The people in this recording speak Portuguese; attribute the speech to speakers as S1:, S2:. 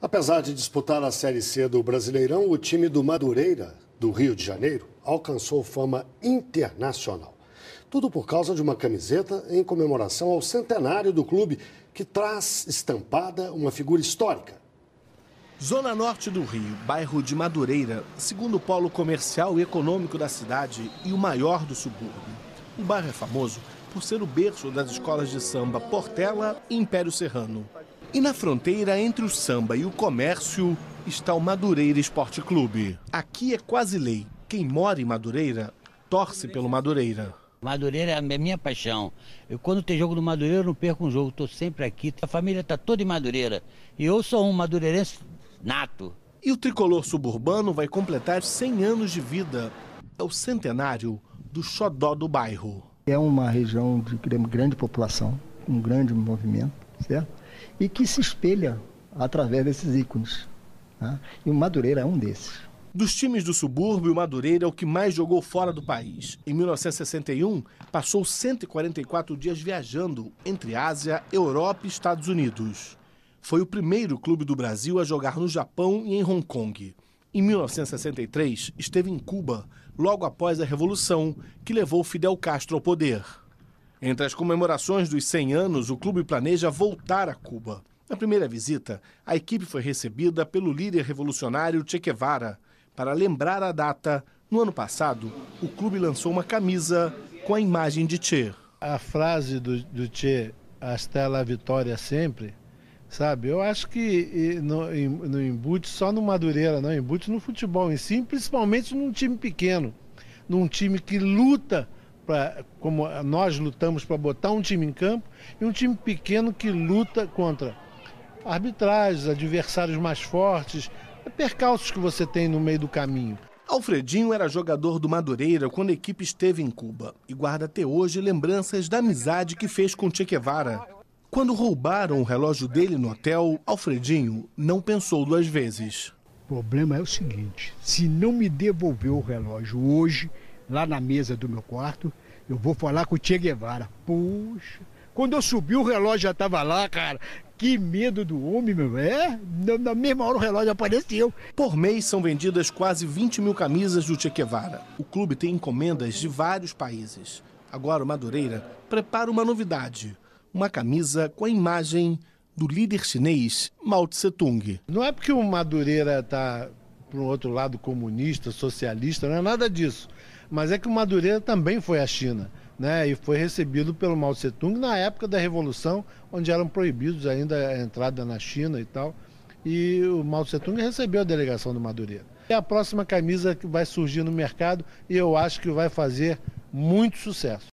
S1: Apesar de disputar a Série C do Brasileirão, o time do Madureira, do Rio de Janeiro, alcançou fama internacional. Tudo por causa de uma camiseta em comemoração ao centenário do clube, que traz estampada uma figura histórica.
S2: Zona Norte do Rio, bairro de Madureira, segundo polo comercial e econômico da cidade e o maior do subúrbio. O bairro é famoso por ser o berço das escolas de samba Portela e Império Serrano. E na fronteira entre o samba e o comércio está o Madureira Esporte Clube. Aqui é quase lei. Quem mora em Madureira torce pelo Madureira. Madureira é a minha paixão. Eu, quando tem jogo do Madureira, eu não perco um jogo. Estou sempre aqui. A família está toda em Madureira. E eu sou um madureirense nato. E o tricolor suburbano vai completar 100 anos de vida. É o centenário do xodó do bairro.
S3: É uma região de grande população, um grande movimento certo? E que se espelha através desses ícones. Né? E o Madureira é um desses.
S2: Dos times do subúrbio, o Madureira é o que mais jogou fora do país. Em 1961, passou 144 dias viajando entre Ásia, Europa e Estados Unidos. Foi o primeiro clube do Brasil a jogar no Japão e em Hong Kong. Em 1963, esteve em Cuba, logo após a Revolução, que levou Fidel Castro ao poder. Entre as comemorações dos 100 anos, o clube planeja voltar a Cuba. Na primeira visita, a equipe foi recebida pelo líder revolucionário Che Guevara. Para lembrar a data, no ano passado, o clube lançou uma camisa com a
S1: imagem de Che. A frase do, do Che, até a vitória sempre, sabe? Eu acho que no, no embute, só no Madureira, não, embute no futebol em si, principalmente num time pequeno, num time que luta pra, como nós lutamos para botar um time em campo, e um time pequeno que luta contra arbitragens, adversários mais fortes, é percalços que você tem no meio
S2: do caminho. Alfredinho era jogador do Madureira quando a equipe esteve em Cuba e guarda até hoje lembranças da amizade que fez com Che Guevara. Quando roubaram o relógio dele no hotel, Alfredinho não pensou duas vezes.
S3: O problema é o seguinte: se não me devolver o relógio hoje, lá na mesa do meu quarto. Eu vou falar com o Che Guevara. Puxa. Quando eu subi, o relógio já estava lá, cara. Que medo do homem, meu. É, na mesma hora o relógio apareceu. Por mês são vendidas
S2: quase 20 mil camisas do Che Guevara. O clube tem encomendas de vários países. Agora o Madureira prepara uma novidade. Uma camisa com a imagem do
S1: líder chinês Mao Tse Tung. Não é porque o Madureira está para um outro lado comunista, socialista, não é nada disso. Mas é que o Madureira também foi à China. Né, e foi recebido pelo Mao Tse Tung na época da Revolução, onde eram proibidos ainda a entrada na China e tal. E o Mao Tse Tung recebeu a delegação do Madureira. É a próxima camisa que vai surgir no mercado e eu acho que vai fazer muito sucesso.